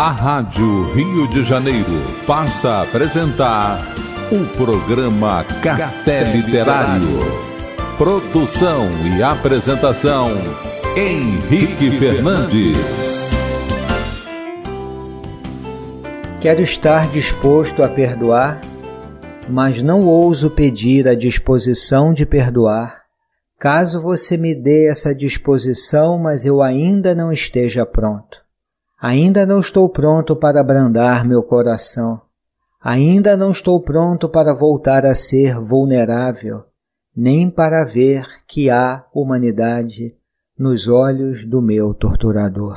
A Rádio Rio de Janeiro passa a apresentar o programa Café Literário. Produção e apresentação Henrique Fernandes. Quero estar disposto a perdoar, mas não ouso pedir a disposição de perdoar. Caso você me dê essa disposição, mas eu ainda não esteja pronto. Ainda não estou pronto para abrandar meu coração. Ainda não estou pronto para voltar a ser vulnerável, nem para ver que há humanidade nos olhos do meu torturador.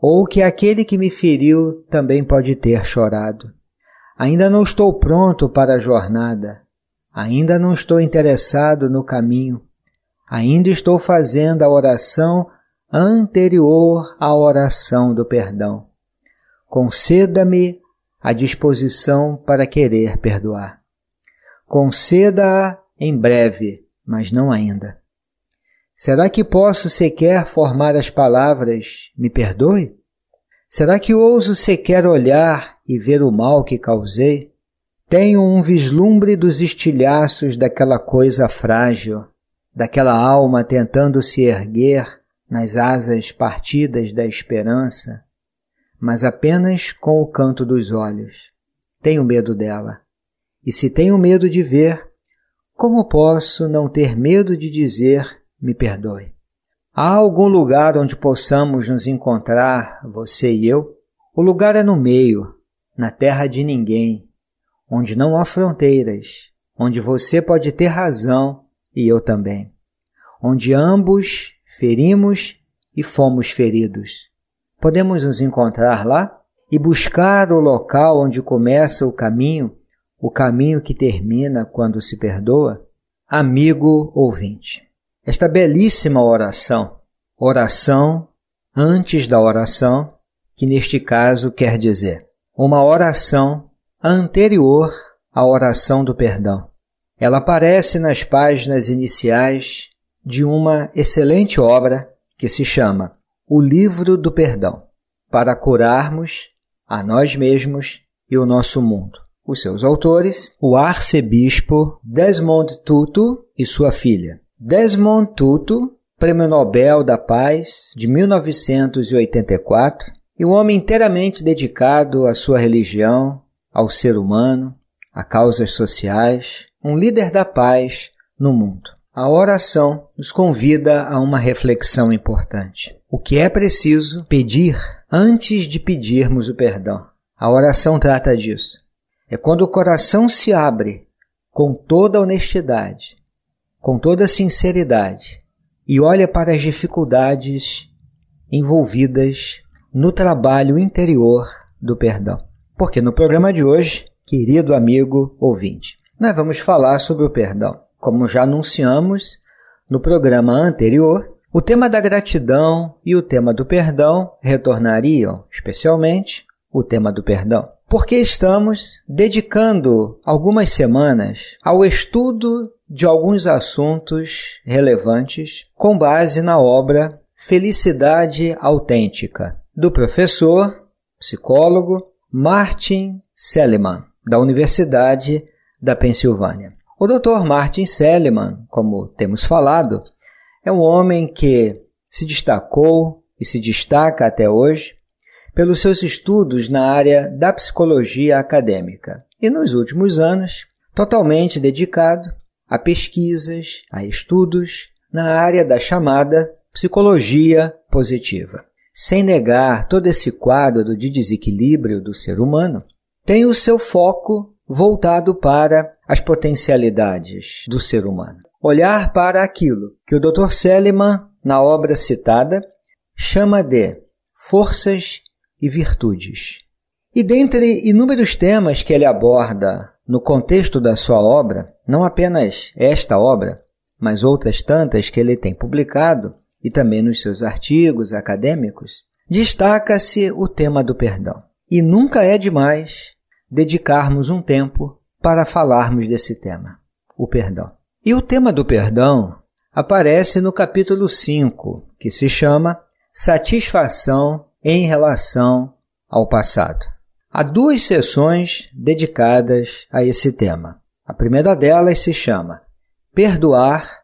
Ou que aquele que me feriu também pode ter chorado. Ainda não estou pronto para a jornada. Ainda não estou interessado no caminho. Ainda estou fazendo a oração anterior à oração do perdão. Conceda-me a disposição para querer perdoar. Conceda-a em breve, mas não ainda. Será que posso sequer formar as palavras me perdoe? Será que ouso sequer olhar e ver o mal que causei? Tenho um vislumbre dos estilhaços daquela coisa frágil, daquela alma tentando se erguer nas asas partidas da esperança, mas apenas com o canto dos olhos. Tenho medo dela. E se tenho medo de ver, como posso não ter medo de dizer me perdoe? Há algum lugar onde possamos nos encontrar, você e eu? O lugar é no meio, na terra de ninguém, onde não há fronteiras, onde você pode ter razão e eu também, onde ambos ferimos e fomos feridos. Podemos nos encontrar lá e buscar o local onde começa o caminho, o caminho que termina quando se perdoa? Amigo ouvinte, esta belíssima oração, oração antes da oração, que neste caso quer dizer uma oração anterior à oração do perdão. Ela aparece nas páginas iniciais de uma excelente obra que se chama O Livro do Perdão, para curarmos a nós mesmos e o nosso mundo. Os seus autores, o arcebispo Desmond Tutu e sua filha. Desmond Tutu, Prêmio Nobel da Paz de 1984, e um homem inteiramente dedicado à sua religião, ao ser humano, a causas sociais, um líder da paz no mundo. A oração nos convida a uma reflexão importante. O que é preciso pedir antes de pedirmos o perdão? A oração trata disso. É quando o coração se abre com toda honestidade, com toda sinceridade e olha para as dificuldades envolvidas no trabalho interior do perdão. Porque no programa de hoje, querido amigo ouvinte, nós vamos falar sobre o perdão. Como já anunciamos no programa anterior, o tema da gratidão e o tema do perdão retornariam, especialmente o tema do perdão, porque estamos dedicando algumas semanas ao estudo de alguns assuntos relevantes com base na obra Felicidade Autêntica, do professor, psicólogo Martin Seliman, da Universidade da Pensilvânia. O Dr. Martin Seligman, como temos falado, é um homem que se destacou e se destaca até hoje pelos seus estudos na área da psicologia acadêmica e, nos últimos anos, totalmente dedicado a pesquisas, a estudos na área da chamada psicologia positiva. Sem negar todo esse quadro de desequilíbrio do ser humano, tem o seu foco voltado para as potencialidades do ser humano. Olhar para aquilo que o Dr. Seliman, na obra citada, chama de forças e virtudes. E dentre inúmeros temas que ele aborda no contexto da sua obra, não apenas esta obra, mas outras tantas que ele tem publicado e também nos seus artigos acadêmicos, destaca-se o tema do perdão. E nunca é demais dedicarmos um tempo para falarmos desse tema, o perdão. E o tema do perdão aparece no capítulo 5, que se chama Satisfação em relação ao passado. Há duas sessões dedicadas a esse tema. A primeira delas se chama Perdoar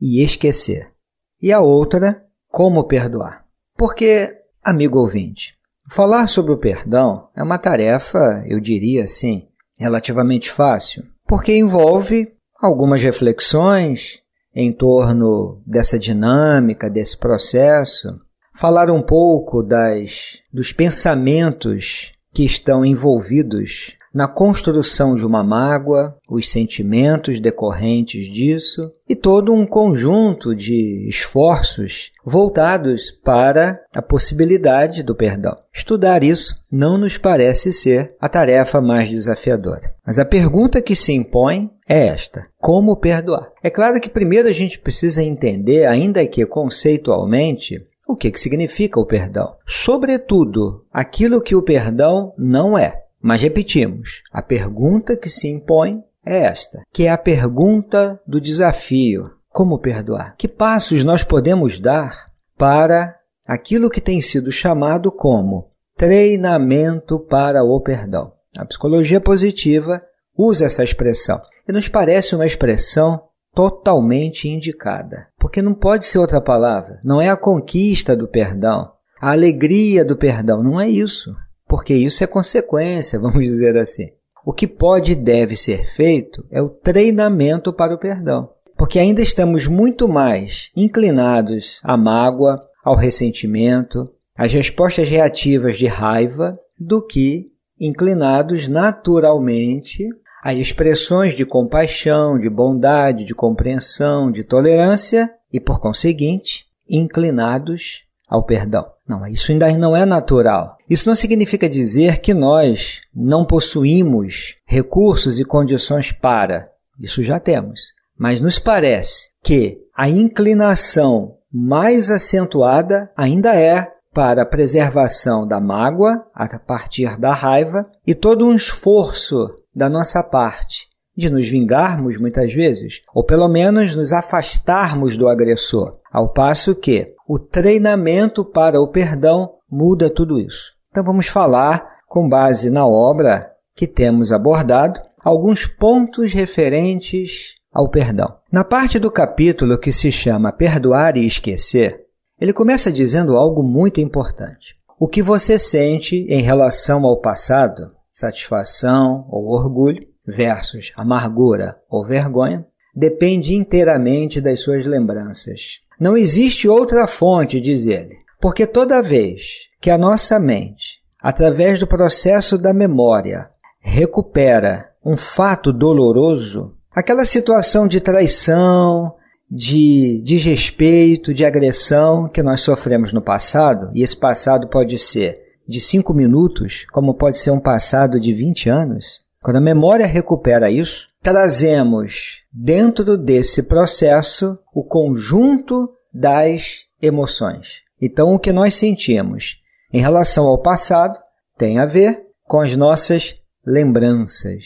e Esquecer, e a outra, Como Perdoar. Porque, amigo ouvinte, Falar sobre o perdão é uma tarefa, eu diria assim, relativamente fácil, porque envolve algumas reflexões em torno dessa dinâmica, desse processo, falar um pouco das dos pensamentos que estão envolvidos na construção de uma mágoa, os sentimentos decorrentes disso e todo um conjunto de esforços voltados para a possibilidade do perdão. Estudar isso não nos parece ser a tarefa mais desafiadora. Mas a pergunta que se impõe é esta: como perdoar? É claro que primeiro a gente precisa entender, ainda que conceitualmente, o que, significa o perdão. Sobretudo, aquilo que o perdão não é. Mas repetimos, a pergunta que se impõe é esta, que é a pergunta do desafio: como perdoar? Que passos nós podemos dar para aquilo que tem sido chamado como treinamento para o perdão? A psicologia positiva usa essa expressão e nos parece uma expressão totalmente indicada, porque não pode ser outra palavra, não é a conquista do perdão, a alegria do perdão, não é isso porque isso é consequência, vamos dizer assim. O que pode e deve ser feito é o treinamento para o perdão, porque ainda estamos muito mais inclinados à mágoa, ao ressentimento, às respostas reativas de raiva, do que inclinados naturalmente a expressões de compaixão, de bondade, de compreensão, de tolerância e, por conseguinte, inclinados ao perdão. Não, isso ainda não é natural. Isso não significa dizer que nós não possuímos recursos e condições para. Isso já temos. Mas nos parece que a inclinação mais acentuada ainda é para a preservação da mágoa a partir da raiva e todo um esforço da nossa parte de nos vingarmos muitas vezes, ou pelo menos nos afastarmos do agressor, ao passo que o treinamento para o perdão muda tudo isso. Então vamos falar, com base na obra que temos abordado, alguns pontos referentes ao perdão. Na parte do capítulo que se chama Perdoar e Esquecer, ele começa dizendo algo muito importante. O que você sente em relação ao passado, satisfação ou orgulho, versus amargura ou vergonha, depende inteiramente das suas lembranças. Não existe outra fonte, diz ele, porque toda vez que a nossa mente, através do processo da memória, recupera um fato doloroso, aquela situação de traição, de desrespeito, de agressão que nós sofremos no passado, e esse passado pode ser de cinco minutos, como pode ser um passado de 20 anos, quando a memória recupera isso, trazemos dentro desse processo o conjunto das emoções. Então, o que nós sentimos em relação ao passado tem a ver com as nossas lembranças.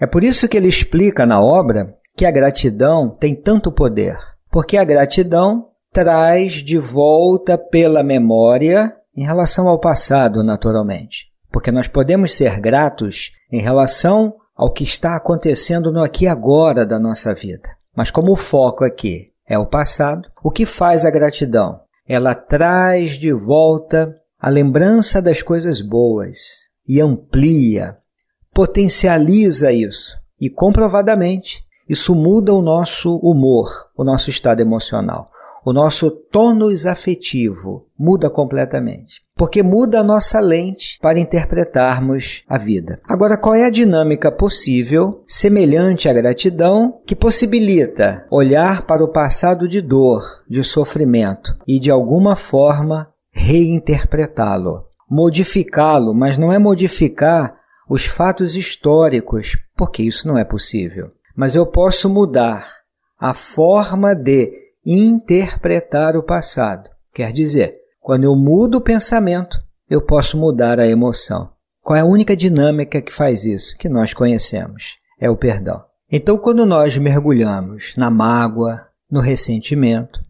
É por isso que ele explica na obra que a gratidão tem tanto poder, porque a gratidão traz de volta pela memória em relação ao passado, naturalmente, porque nós podemos ser gratos em relação ao que está acontecendo no aqui e agora da nossa vida. Mas como o foco aqui é o passado, o que faz a gratidão? Ela traz de volta a lembrança das coisas boas e amplia, potencializa isso. E comprovadamente, isso muda o nosso humor, o nosso estado emocional o nosso tônus afetivo muda completamente. Porque muda a nossa lente para interpretarmos a vida. Agora, qual é a dinâmica possível, semelhante à gratidão, que possibilita olhar para o passado de dor, de sofrimento e, de alguma forma, reinterpretá-lo? Modificá-lo, mas não é modificar os fatos históricos, porque isso não é possível. Mas eu posso mudar a forma de interpretar o passado. Quer dizer, quando eu mudo o pensamento, eu posso mudar a emoção. Qual é a única dinâmica que faz isso, que nós conhecemos? É o perdão. Então, quando nós mergulhamos na mágoa, no ressentimento,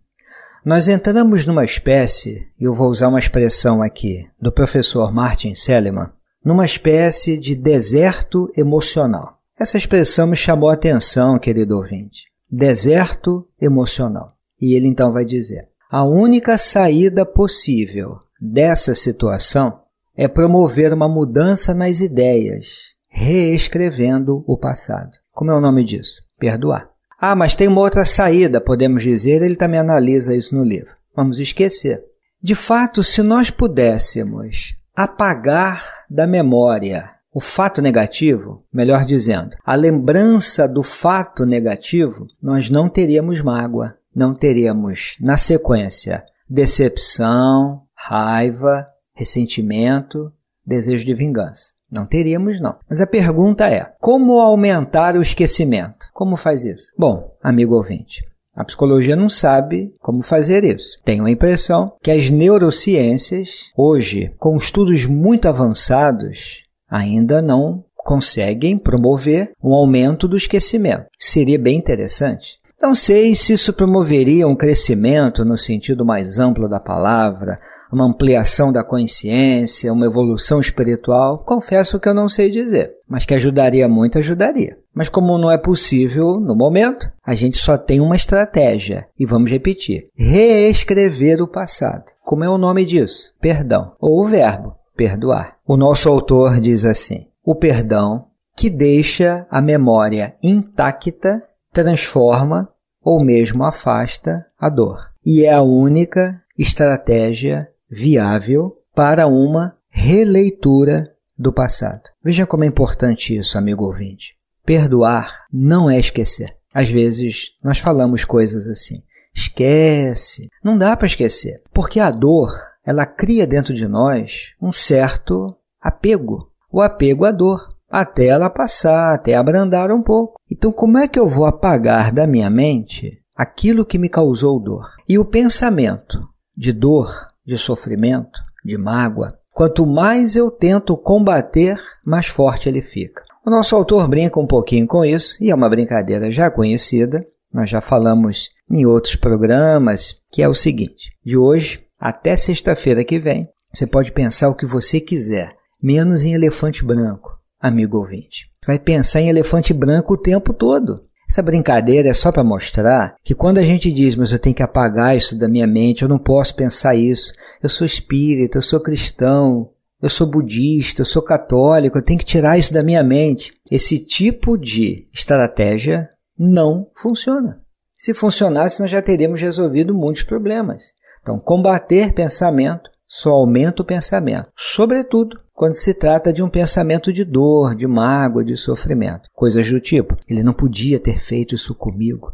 nós entramos numa espécie, e eu vou usar uma expressão aqui do professor Martin Seliman, numa espécie de deserto emocional. Essa expressão me chamou a atenção, querido ouvinte. Deserto emocional. E ele então vai dizer: a única saída possível dessa situação é promover uma mudança nas ideias, reescrevendo o passado. Como é o nome disso? Perdoar. Ah, mas tem uma outra saída, podemos dizer, ele também analisa isso no livro. Vamos esquecer. De fato, se nós pudéssemos apagar da memória o fato negativo, melhor dizendo, a lembrança do fato negativo, nós não teríamos mágoa, não teremos, na sequência, decepção, raiva, ressentimento, desejo de vingança. Não teríamos, não. Mas a pergunta é: como aumentar o esquecimento? Como faz isso? Bom, amigo ouvinte, a psicologia não sabe como fazer isso. Tenho a impressão que as neurociências, hoje, com estudos muito avançados, ainda não conseguem promover um aumento do esquecimento. Seria bem interessante. Não sei se isso promoveria um crescimento no sentido mais amplo da palavra, uma ampliação da consciência, uma evolução espiritual, confesso que eu não sei dizer. Mas que ajudaria muito, ajudaria. Mas como não é possível no momento, a gente só tem uma estratégia. E vamos repetir: reescrever o passado. Como é o nome disso? Perdão. Ou o verbo perdoar. O nosso autor diz assim: o perdão que deixa a memória intacta transforma ou mesmo afasta a dor. E é a única estratégia viável para uma releitura do passado. Veja como é importante isso, amigo ouvinte. Perdoar não é esquecer. Às vezes nós falamos coisas assim. Esquece. Não dá para esquecer, porque a dor, ela cria dentro de nós um certo apego, o apego à dor até ela passar, até abrandar um pouco. Então, como é que eu vou apagar da minha mente aquilo que me causou dor? E o pensamento de dor, de sofrimento, de mágoa, quanto mais eu tento combater, mais forte ele fica. O nosso autor brinca um pouquinho com isso, e é uma brincadeira já conhecida, nós já falamos em outros programas, que é o seguinte: de hoje até sexta-feira que vem, você pode pensar o que você quiser, menos em elefante branco amigo ouvinte. Vai pensar em elefante branco o tempo todo. Essa brincadeira é só para mostrar que quando a gente diz, mas eu tenho que apagar isso da minha mente, eu não posso pensar isso, eu sou espírita, eu sou cristão, eu sou budista, eu sou católico, eu tenho que tirar isso da minha mente. Esse tipo de estratégia não funciona. Se funcionasse, nós já teríamos resolvido muitos problemas. Então, combater pensamento só aumenta o pensamento, sobretudo quando se trata de um pensamento de dor, de mágoa, de sofrimento, coisas do tipo. Ele não podia ter feito isso comigo,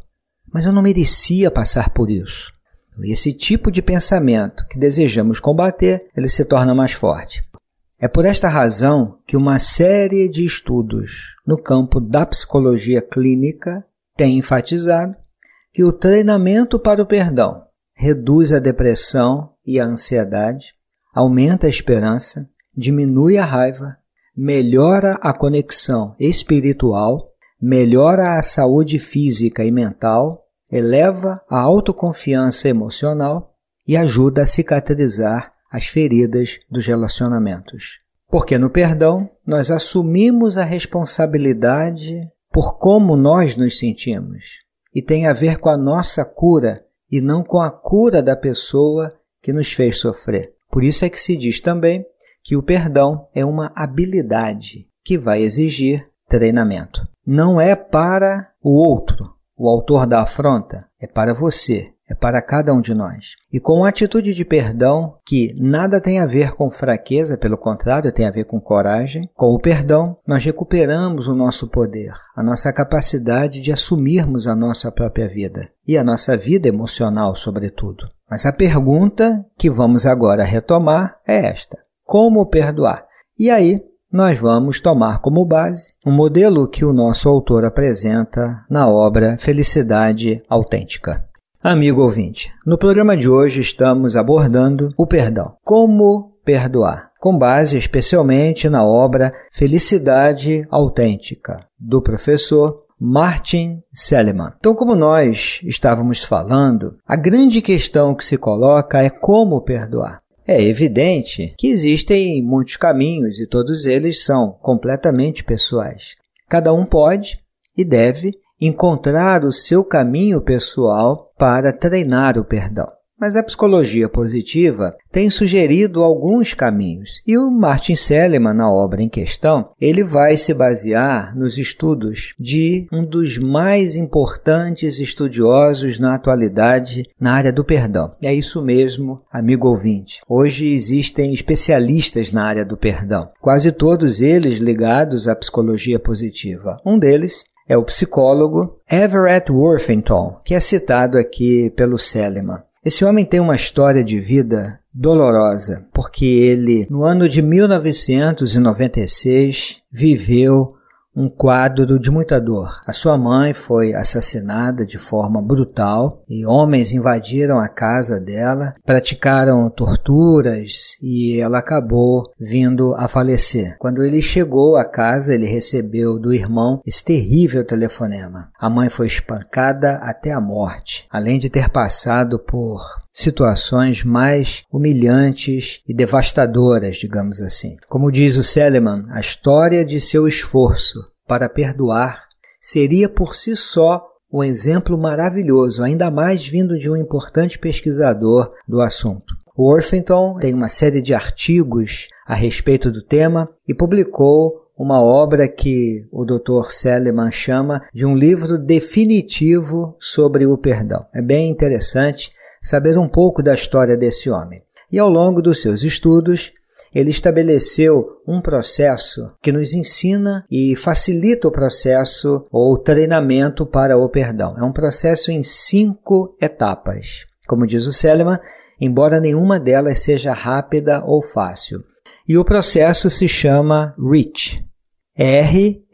mas eu não merecia passar por isso. Esse tipo de pensamento que desejamos combater, ele se torna mais forte. É por esta razão que uma série de estudos no campo da psicologia clínica tem enfatizado que o treinamento para o perdão reduz a depressão e a ansiedade, aumenta a esperança, diminui a raiva, melhora a conexão espiritual, melhora a saúde física e mental, eleva a autoconfiança emocional e ajuda a cicatrizar as feridas dos relacionamentos. Porque no perdão nós assumimos a responsabilidade por como nós nos sentimos e tem a ver com a nossa cura e não com a cura da pessoa que nos fez sofrer. Por isso é que se diz também que o perdão é uma habilidade que vai exigir treinamento. Não é para o outro, o autor da afronta, é para você, é para cada um de nós. E com a atitude de perdão, que nada tem a ver com fraqueza, pelo contrário, tem a ver com coragem, com o perdão, nós recuperamos o nosso poder, a nossa capacidade de assumirmos a nossa própria vida e a nossa vida emocional, sobretudo. Mas a pergunta que vamos agora retomar é esta: como perdoar? E aí, nós vamos tomar como base um modelo que o nosso autor apresenta na obra Felicidade Autêntica. Amigo ouvinte, no programa de hoje estamos abordando o perdão. Como perdoar? Com base especialmente na obra Felicidade Autêntica, do professor Martin Seliman. Então, como nós estávamos falando, a grande questão que se coloca é como perdoar. É evidente que existem muitos caminhos e todos eles são completamente pessoais. Cada um pode e deve encontrar o seu caminho pessoal para treinar o perdão. Mas a psicologia positiva tem sugerido alguns caminhos, e o Martin Seligman, na obra em questão, ele vai se basear nos estudos de um dos mais importantes estudiosos na atualidade na área do perdão. É isso mesmo, amigo ouvinte. Hoje existem especialistas na área do perdão, quase todos eles ligados à psicologia positiva. Um deles é o psicólogo Everett Worthington, que é citado aqui pelo Seligman. Esse homem tem uma história de vida dolorosa, porque ele, no ano de 1996, viveu um quadro de muita dor. A sua mãe foi assassinada de forma brutal e homens invadiram a casa dela, praticaram torturas e ela acabou vindo a falecer. Quando ele chegou à casa, ele recebeu do irmão esse terrível telefonema. A mãe foi espancada até a morte, além de ter passado por situações mais humilhantes e devastadoras, digamos assim. Como diz o Seleman, a história de seu esforço para perdoar seria por si só um exemplo maravilhoso, ainda mais vindo de um importante pesquisador do assunto. O Orpington tem uma série de artigos a respeito do tema e publicou uma obra que o Dr. Seleman chama de um livro definitivo sobre o perdão. É bem interessante saber um pouco da história desse homem. E ao longo dos seus estudos, ele estabeleceu um processo que nos ensina e facilita o processo ou treinamento para o perdão. É um processo em cinco etapas. Como diz o Selma, embora nenhuma delas seja rápida ou fácil. E o processo se chama REACH. R-E-A-C-H,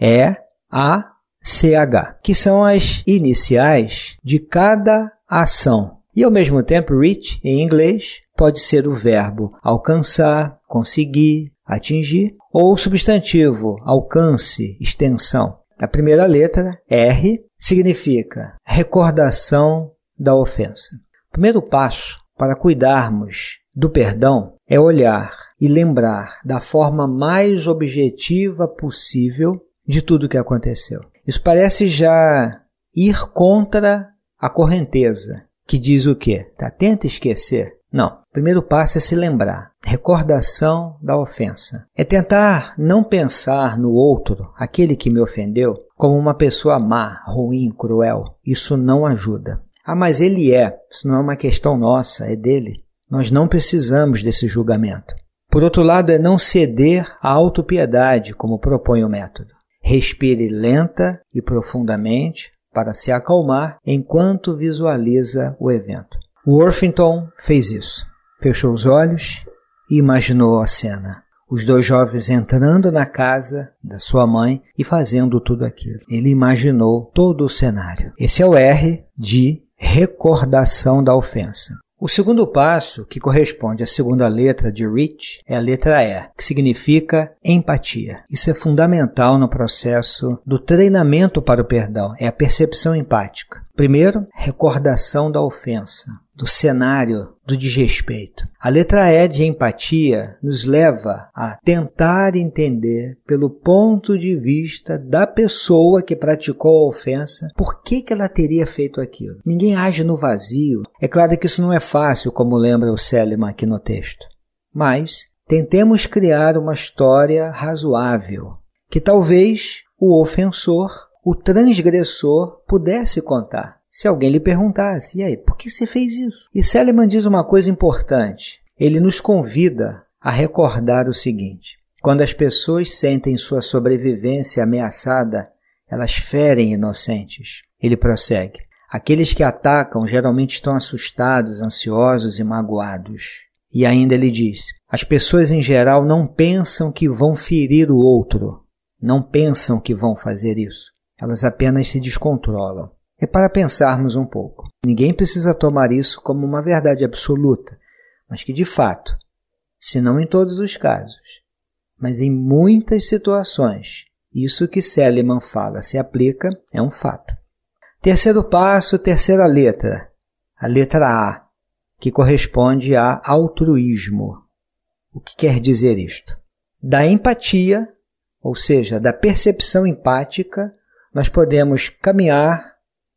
que são as iniciais de cada ação e ao mesmo tempo, reach em inglês pode ser o verbo alcançar, conseguir, atingir, ou o substantivo alcance, extensão. A primeira letra, R, significa recordação da ofensa. O primeiro passo para cuidarmos do perdão é olhar e lembrar da forma mais objetiva possível de tudo o que aconteceu. Isso parece já ir contra a correnteza, que diz o quê? Tá, tenta esquecer. Não. O primeiro passo é se lembrar. Recordação da ofensa. É tentar não pensar no outro, aquele que me ofendeu, como uma pessoa má, ruim, cruel. Isso não ajuda. Ah, mas ele é. Isso não é uma questão nossa, é dele. Nós não precisamos desse julgamento. Por outro lado, é não ceder à autopiedade, como propõe o método. Respire lenta e profundamente, para se acalmar enquanto visualiza o evento. Worthington fez isso. Fechou os olhos e imaginou a cena. Os dois jovens entrando na casa da sua mãe e fazendo tudo aquilo. Ele imaginou todo o cenário. Esse é o R de recordação da ofensa. O segundo passo, que corresponde à segunda letra de Rich, é a letra E, que significa empatia. Isso é fundamental no processo do treinamento para o perdão, é a percepção empática. Primeiro, recordação da ofensa do cenário do desrespeito. A letra E de empatia nos leva a tentar entender, pelo ponto de vista da pessoa que praticou a ofensa, por que, que ela teria feito aquilo. Ninguém age no vazio. É claro que isso não é fácil, como lembra o Seliman aqui no texto. Mas tentemos criar uma história razoável, que talvez o ofensor, o transgressor, pudesse contar se alguém lhe perguntasse: e aí, por que você fez isso? E Seleman diz uma coisa importante. Ele nos convida a recordar o seguinte: quando as pessoas sentem sua sobrevivência ameaçada, elas ferem inocentes. Ele prossegue: aqueles que atacam geralmente estão assustados, ansiosos e magoados. E ainda ele diz: as pessoas em geral não pensam que vão ferir o outro, não pensam que vão fazer isso. Elas apenas se descontrolam. É para pensarmos um pouco. Ninguém precisa tomar isso como uma verdade absoluta, mas que de fato, se não em todos os casos, mas em muitas situações, isso que Seliman fala se aplica é um fato. Terceiro passo, terceira letra, a letra A, que corresponde a altruísmo. O que quer dizer isto? Da empatia, ou seja, da percepção empática, nós podemos caminhar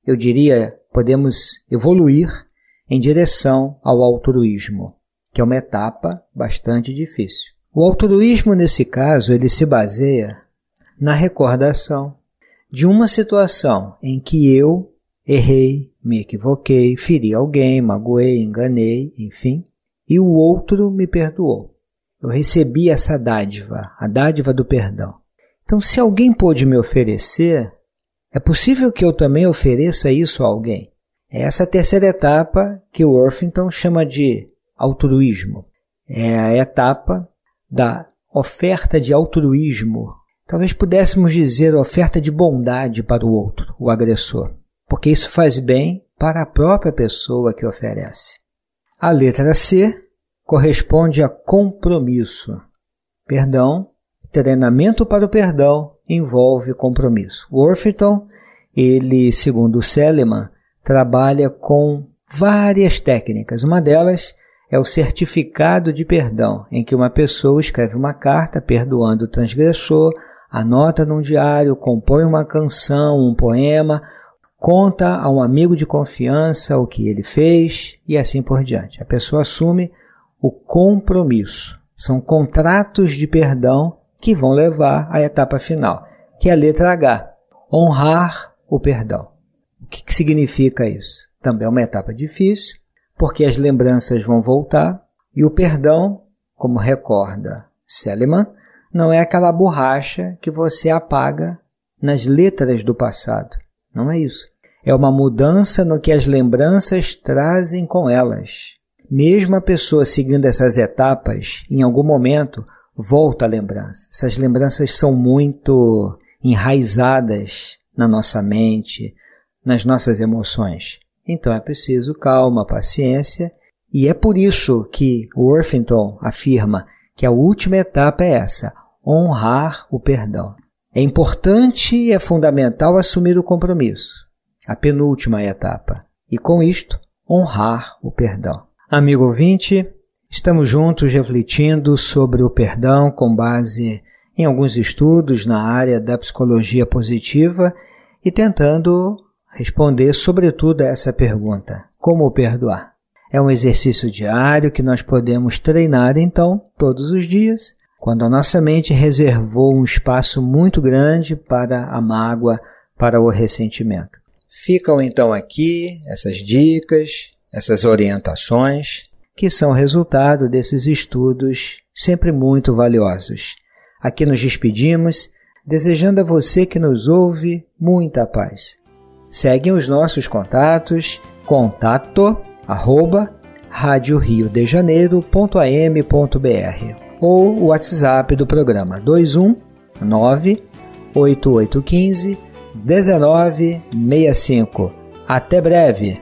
eu diria, podemos evoluir em direção ao altruísmo, que é uma etapa bastante difícil. O altruísmo, nesse caso, ele se baseia na recordação de uma situação em que eu errei, me equivoquei, feri alguém, magoei, enganei, enfim, e o outro me perdoou. Eu recebi essa dádiva, a dádiva do perdão. Então, se alguém pôde me oferecer, é possível que eu também ofereça isso a alguém. É essa terceira etapa que o Orpington chama de altruísmo. É a etapa da oferta de altruísmo. Talvez pudéssemos dizer oferta de bondade para o outro, o agressor, porque isso faz bem para a própria pessoa que oferece. A letra C corresponde a compromisso. Perdão, treinamento para o perdão, envolve compromisso. Worthington, ele, segundo Seliman, trabalha com várias técnicas. Uma delas é o certificado de perdão, em que uma pessoa escreve uma carta perdoando o transgressor, anota num diário, compõe uma canção, um poema, conta a um amigo de confiança o que ele fez e assim por diante. A pessoa assume o compromisso. São contratos de perdão que vão levar à etapa final, que é a letra H, honrar o perdão. O que, que significa isso? Também é uma etapa difícil, porque as lembranças vão voltar e o perdão, como recorda Seliman, não é aquela borracha que você apaga nas letras do passado. Não é isso. É uma mudança no que as lembranças trazem com elas. Mesmo a pessoa seguindo essas etapas, em algum momento volta à lembrança. Essas lembranças são muito enraizadas na nossa mente, nas nossas emoções. Então é preciso calma, paciência, e é por isso que Worthington afirma que a última etapa é essa: honrar o perdão. É importante e é fundamental assumir o compromisso, a penúltima etapa, e com isto, honrar o perdão. Amigo ouvinte, Estamos juntos refletindo sobre o perdão com base em alguns estudos na área da psicologia positiva e tentando responder, sobretudo, a essa pergunta: como perdoar? É um exercício diário que nós podemos treinar, então, todos os dias, quando a nossa mente reservou um espaço muito grande para a mágoa, para o ressentimento. Ficam então aqui essas dicas, essas orientações que são resultado desses estudos sempre muito valiosos. Aqui nos despedimos, desejando a você que nos ouve muita paz. Seguem os nossos contatos, contato arroba ou o WhatsApp do programa 219 8815 1965. Até breve!